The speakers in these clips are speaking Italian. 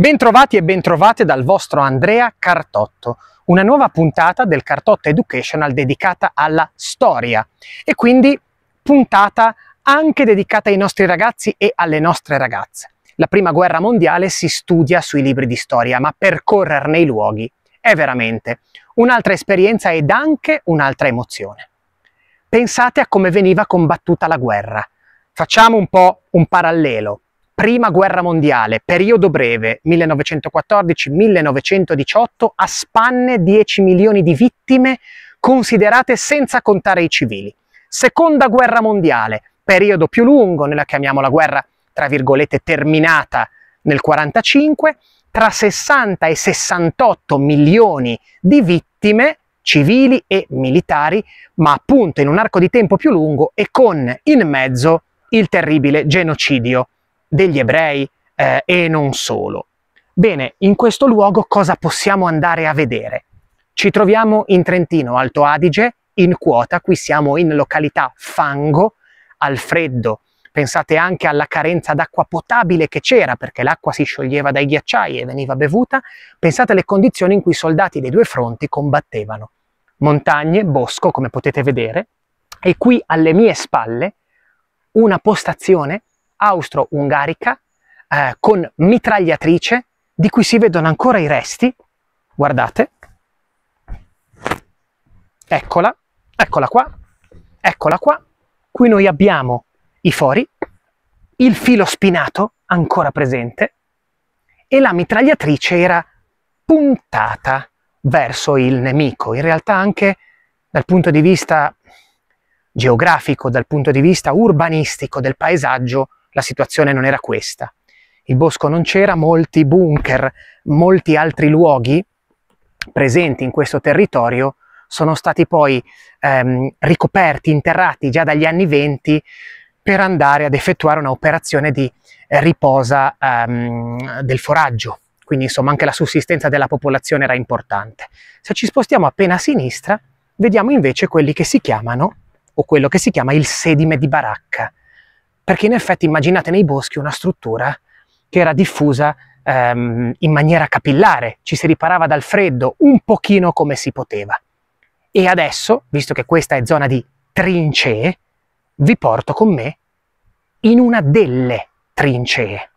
Bentrovati e bentrovate dal vostro Andrea Cartotto, una nuova puntata del Cartotto Educational dedicata alla storia e quindi puntata anche dedicata ai nostri ragazzi e alle nostre ragazze. La prima guerra mondiale si studia sui libri di storia, ma percorrerne i luoghi è veramente un'altra esperienza ed anche un'altra emozione. Pensate a come veniva combattuta la guerra. Facciamo un po' un parallelo Prima guerra mondiale, periodo breve 1914-1918, a spanne 10 milioni di vittime considerate senza contare i civili. Seconda guerra mondiale, periodo più lungo, nella chiamiamo la guerra tra virgolette terminata nel 1945, tra 60 e 68 milioni di vittime civili e militari, ma appunto in un arco di tempo più lungo e con in mezzo il terribile genocidio degli ebrei eh, e non solo. Bene, in questo luogo cosa possiamo andare a vedere? Ci troviamo in Trentino, Alto Adige, in quota, qui siamo in località Fango, al freddo. Pensate anche alla carenza d'acqua potabile che c'era perché l'acqua si scioglieva dai ghiacciai e veniva bevuta. Pensate alle condizioni in cui i soldati dei due fronti combattevano. Montagne, bosco, come potete vedere, e qui alle mie spalle una postazione austro-ungarica eh, con mitragliatrice di cui si vedono ancora i resti, guardate, eccola, eccola qua, eccola qua, qui noi abbiamo i fori, il filo spinato ancora presente e la mitragliatrice era puntata verso il nemico, in realtà anche dal punto di vista geografico, dal punto di vista urbanistico del paesaggio, la situazione non era questa. Il bosco non c'era, molti bunker, molti altri luoghi presenti in questo territorio sono stati poi ehm, ricoperti, interrati già dagli anni venti per andare ad effettuare un'operazione di eh, riposa ehm, del foraggio. Quindi insomma anche la sussistenza della popolazione era importante. Se ci spostiamo appena a sinistra, vediamo invece quelli che si chiamano, o quello che si chiama il sedime di baracca. Perché in effetti immaginate nei boschi una struttura che era diffusa ehm, in maniera capillare, ci si riparava dal freddo un pochino come si poteva. E adesso, visto che questa è zona di trincee, vi porto con me in una delle trincee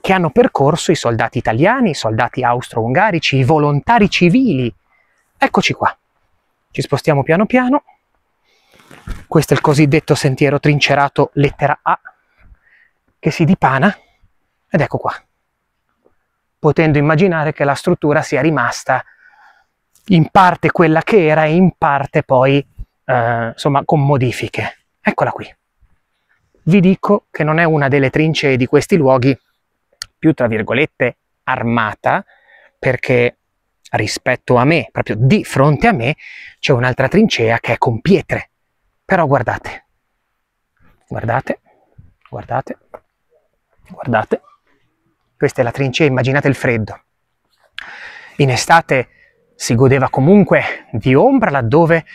che hanno percorso i soldati italiani, i soldati austro-ungarici, i volontari civili. Eccoci qua. Ci spostiamo piano piano. Questo è il cosiddetto sentiero trincerato lettera A che si dipana ed ecco qua, potendo immaginare che la struttura sia rimasta in parte quella che era e in parte poi eh, insomma con modifiche. Eccola qui. Vi dico che non è una delle trincee di questi luoghi più tra virgolette armata perché rispetto a me, proprio di fronte a me, c'è un'altra trincea che è con pietre però guardate, guardate, guardate, guardate. Questa è la trincea, immaginate il freddo. In estate si godeva comunque di ombra laddove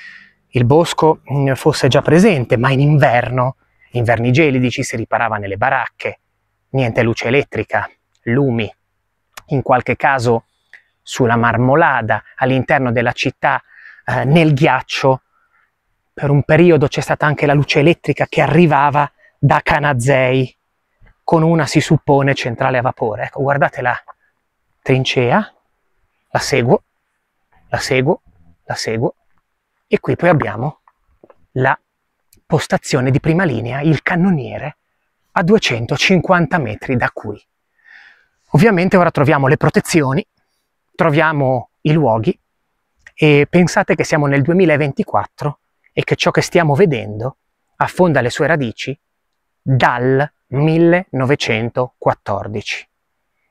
il bosco mm, fosse già presente, ma in inverno, inverni gelidi, ci si riparava nelle baracche, niente luce elettrica, lumi, in qualche caso sulla marmolada all'interno della città eh, nel ghiaccio per un periodo c'è stata anche la luce elettrica che arrivava da Canazei con una, si suppone, centrale a vapore. Ecco, guardate la trincea, la seguo, la seguo, la seguo e qui poi abbiamo la postazione di prima linea, il cannoniere, a 250 metri da qui. Ovviamente ora troviamo le protezioni, troviamo i luoghi e pensate che siamo nel 2024 e che ciò che stiamo vedendo affonda le sue radici dal 1914.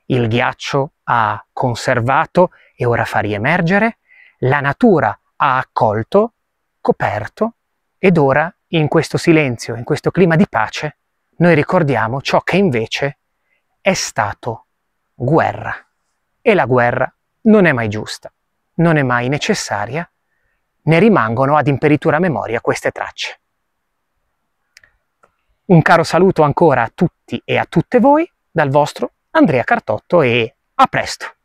Il ghiaccio ha conservato e ora fa riemergere, la natura ha accolto, coperto ed ora in questo silenzio, in questo clima di pace, noi ricordiamo ciò che invece è stato guerra. E la guerra non è mai giusta, non è mai necessaria ne rimangono ad imperitura memoria queste tracce. Un caro saluto ancora a tutti e a tutte voi dal vostro Andrea Cartotto e a presto!